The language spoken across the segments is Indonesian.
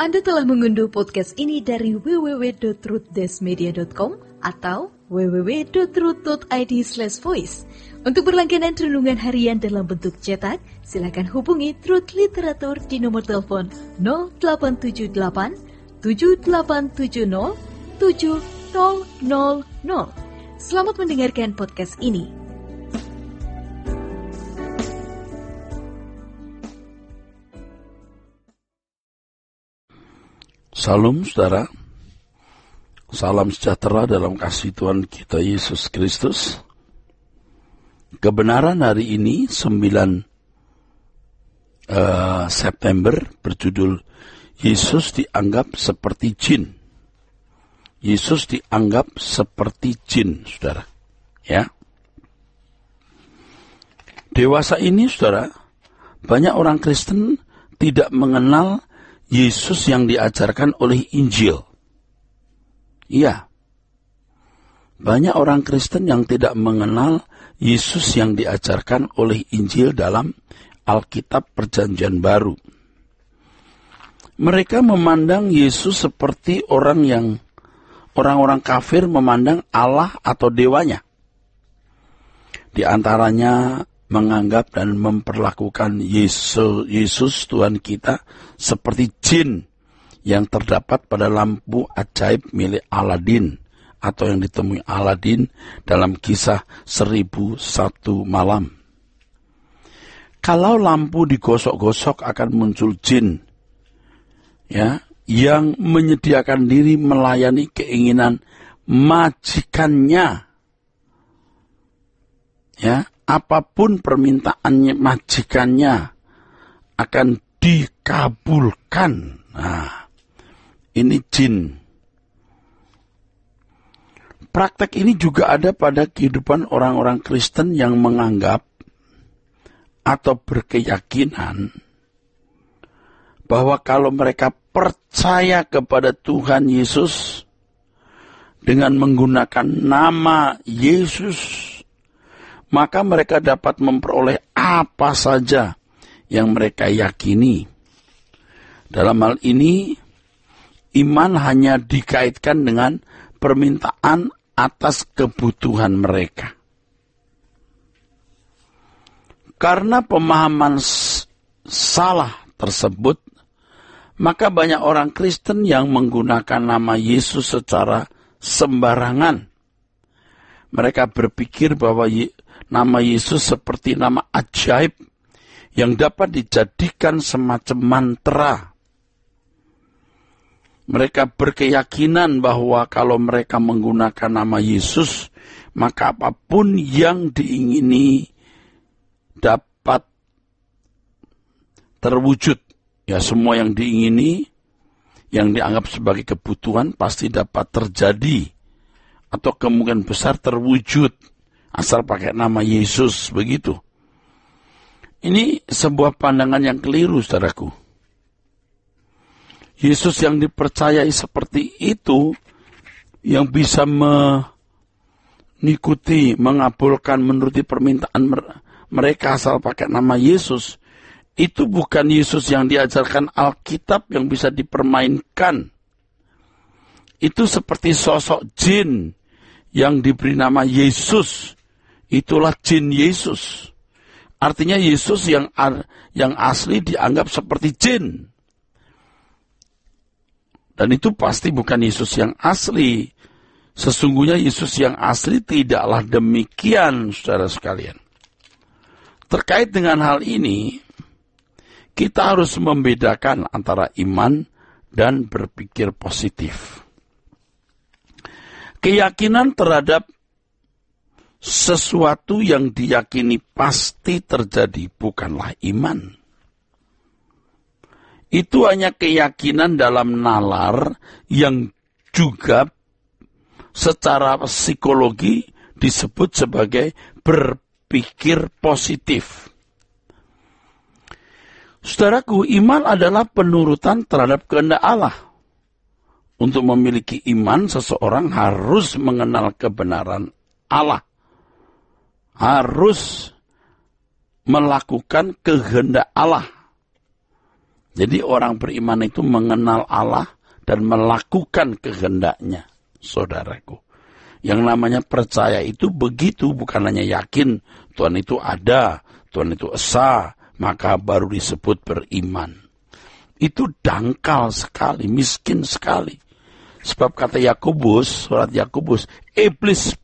Anda telah mengunduh podcast ini dari www.truthdesmedia.com atau www.truth.id voice. Untuk berlangganan renungan harian dalam bentuk cetak, silakan hubungi Truth Literatur di nomor telepon 0878 7870 7000. Selamat mendengarkan podcast ini. Salam saudara, salam sejahtera dalam kasih Tuhan kita Yesus Kristus. Kebenaran hari ini 9 uh, eh, September berjudul Yesus dianggap seperti jin. Yesus dianggap seperti jin, saudara. Ya. Dewasa ini, saudara, banyak orang Kristen tidak mengenal Yesus yang diajarkan oleh Injil. Iya. Banyak orang Kristen yang tidak mengenal Yesus yang diajarkan oleh Injil dalam Alkitab Perjanjian Baru. Mereka memandang Yesus seperti orang yang orang-orang kafir memandang Allah atau dewanya. Di antaranya menganggap dan memperlakukan Yesus, Yesus Tuhan kita seperti jin yang terdapat pada lampu ajaib milik Aladin atau yang ditemui Aladin dalam kisah seribu satu malam. Kalau lampu digosok-gosok akan muncul jin ya yang menyediakan diri melayani keinginan majikannya. Ya, apapun permintaannya majikannya akan dikabulkan. Nah, ini jin. Praktek ini juga ada pada kehidupan orang-orang Kristen yang menganggap atau berkeyakinan bahwa kalau mereka percaya kepada Tuhan Yesus dengan menggunakan nama Yesus, maka mereka dapat memperoleh apa saja yang mereka yakini. Dalam hal ini, iman hanya dikaitkan dengan permintaan atas kebutuhan mereka. Karena pemahaman salah tersebut, maka banyak orang Kristen yang menggunakan nama Yesus secara sembarangan. Mereka berpikir bahwa Nama Yesus seperti nama ajaib yang dapat dijadikan semacam mantra. Mereka berkeyakinan bahwa kalau mereka menggunakan nama Yesus, maka apapun yang diingini dapat terwujud. Ya, semua yang diingini, yang dianggap sebagai kebutuhan pasti dapat terjadi atau kemungkinan besar terwujud asal pakai nama Yesus begitu. Ini sebuah pandangan yang keliru, saudaraku. Yesus yang dipercayai seperti itu, yang bisa mengikuti, mengabulkan, menuruti permintaan mereka asal pakai nama Yesus, itu bukan Yesus yang diajarkan Alkitab yang bisa dipermainkan. Itu seperti sosok jin yang diberi nama Yesus Itulah jin Yesus. Artinya Yesus yang yang asli dianggap seperti jin. Dan itu pasti bukan Yesus yang asli. Sesungguhnya Yesus yang asli tidaklah demikian, saudara sekalian. Terkait dengan hal ini, kita harus membedakan antara iman dan berpikir positif. Keyakinan terhadap sesuatu yang diyakini pasti terjadi, bukanlah iman. Itu hanya keyakinan dalam nalar yang juga secara psikologi disebut sebagai berpikir positif. Saudaraku, iman adalah penurutan terhadap kehendak Allah. Untuk memiliki iman, seseorang harus mengenal kebenaran Allah harus melakukan kehendak Allah. Jadi orang beriman itu mengenal Allah dan melakukan kehendaknya, saudaraku. Yang namanya percaya itu begitu, bukan hanya yakin Tuhan itu ada, Tuhan itu esa, maka baru disebut beriman. Itu dangkal sekali, miskin sekali. Sebab kata Yakobus, surat Yakobus, iblis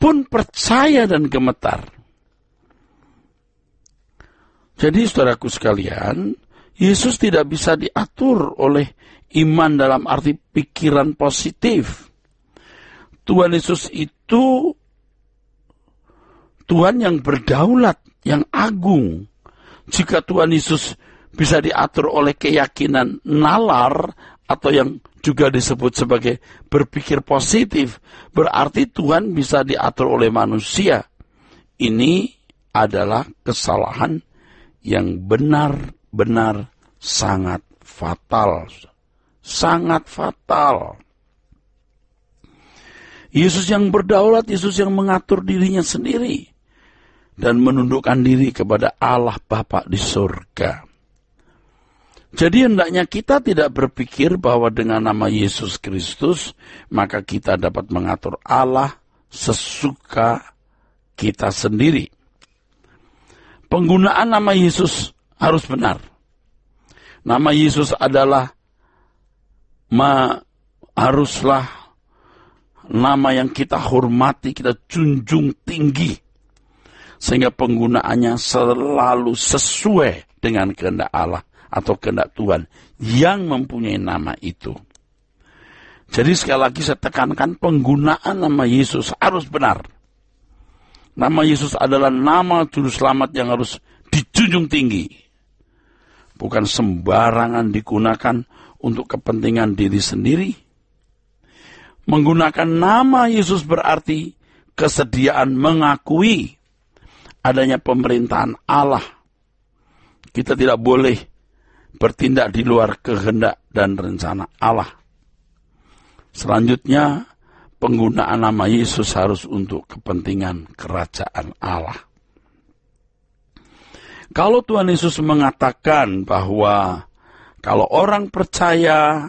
pun percaya dan gemetar. Jadi saudaraku sekalian, Yesus tidak bisa diatur oleh iman dalam arti pikiran positif. Tuhan Yesus itu Tuhan yang berdaulat, yang agung. Jika Tuhan Yesus bisa diatur oleh keyakinan nalar atau yang juga disebut sebagai berpikir positif, berarti Tuhan bisa diatur oleh manusia. Ini adalah kesalahan yang benar-benar sangat fatal. Sangat fatal. Yesus yang berdaulat, Yesus yang mengatur dirinya sendiri dan menundukkan diri kepada Allah Bapa di surga. Jadi hendaknya kita tidak berpikir bahwa dengan nama Yesus Kristus maka kita dapat mengatur Allah sesuka kita sendiri. Penggunaan nama Yesus harus benar. Nama Yesus adalah ma, haruslah nama yang kita hormati, kita junjung tinggi sehingga penggunaannya selalu sesuai dengan kehendak Allah atau kehendak Tuhan yang mempunyai nama itu. Jadi sekali lagi saya tekankan penggunaan nama Yesus harus benar. Nama Yesus adalah nama juru selamat yang harus dijunjung tinggi. Bukan sembarangan digunakan untuk kepentingan diri sendiri. Menggunakan nama Yesus berarti kesediaan mengakui adanya pemerintahan Allah. Kita tidak boleh bertindak di luar kehendak dan rencana Allah. Selanjutnya, penggunaan nama Yesus harus untuk kepentingan kerajaan Allah. Kalau Tuhan Yesus mengatakan bahwa kalau orang percaya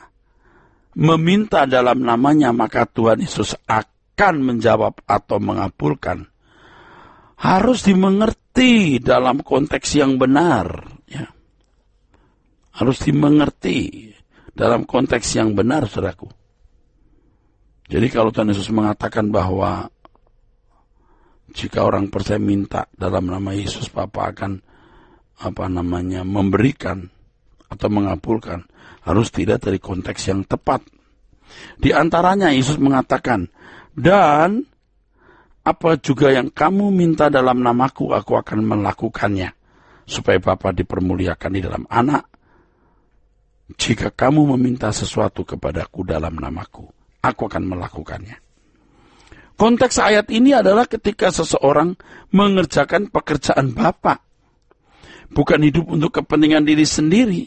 meminta dalam namanya, maka Tuhan Yesus akan menjawab atau mengabulkan. Harus dimengerti dalam konteks yang benar harus dimengerti dalam konteks yang benar, saudaraku. Jadi kalau Tuhan Yesus mengatakan bahwa jika orang percaya minta dalam nama Yesus, Papa akan apa namanya memberikan atau mengabulkan harus tidak dari konteks yang tepat. Di antaranya Yesus mengatakan, "Dan apa juga yang kamu minta dalam namaku, aku akan melakukannya, supaya Bapa dipermuliakan di dalam anak." Jika kamu meminta sesuatu kepadaku dalam namaku, aku akan melakukannya. Konteks ayat ini adalah ketika seseorang mengerjakan pekerjaan Bapak. Bukan hidup untuk kepentingan diri sendiri.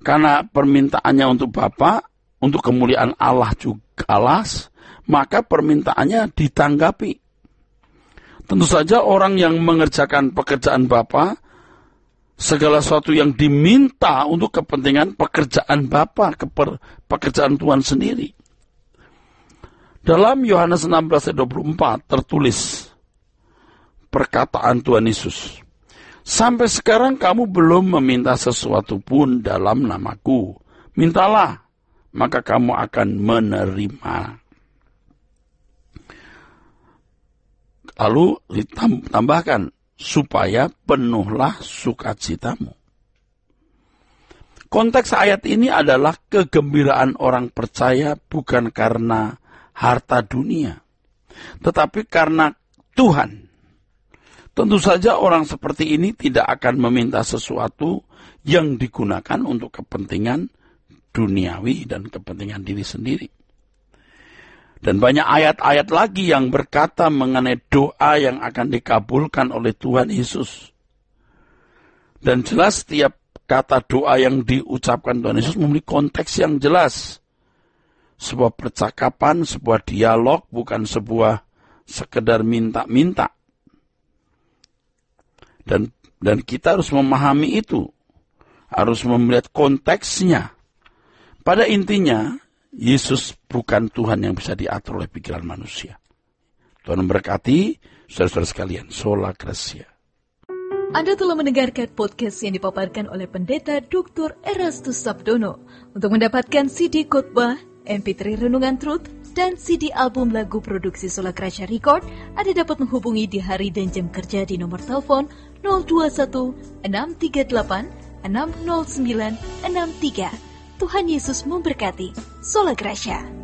Karena permintaannya untuk Bapak, untuk kemuliaan Allah juga alas, maka permintaannya ditanggapi. Tentu saja orang yang mengerjakan pekerjaan Bapak segala sesuatu yang diminta untuk kepentingan pekerjaan Bapa, pekerjaan Tuhan sendiri. Dalam Yohanes 16 ayat 24 tertulis perkataan Tuhan Yesus. Sampai sekarang kamu belum meminta sesuatu pun dalam namaku. Mintalah, maka kamu akan menerima. Lalu ditambahkan, supaya penuhlah sukacitamu. Konteks ayat ini adalah kegembiraan orang percaya bukan karena harta dunia, tetapi karena Tuhan. Tentu saja orang seperti ini tidak akan meminta sesuatu yang digunakan untuk kepentingan duniawi dan kepentingan diri sendiri. Dan banyak ayat-ayat lagi yang berkata mengenai doa yang akan dikabulkan oleh Tuhan Yesus. Dan jelas setiap kata doa yang diucapkan Tuhan Yesus memiliki konteks yang jelas. Sebuah percakapan, sebuah dialog, bukan sebuah sekedar minta-minta. Dan dan kita harus memahami itu. Harus melihat konteksnya. Pada intinya, Yesus bukan Tuhan yang bisa diatur oleh pikiran manusia. Tuhan memberkati saudara-saudara sekalian. Sola Gracia. Anda telah mendengarkan podcast yang dipaparkan oleh pendeta Dr. Erastus Sabdono. Untuk mendapatkan CD khotbah, MP3 Renungan Truth, dan CD album lagu produksi Sola Gracia Record, Anda dapat menghubungi di hari dan jam kerja di nomor telepon 021 638 609 63 Tuhan Yesus memberkati, Sola Gracia.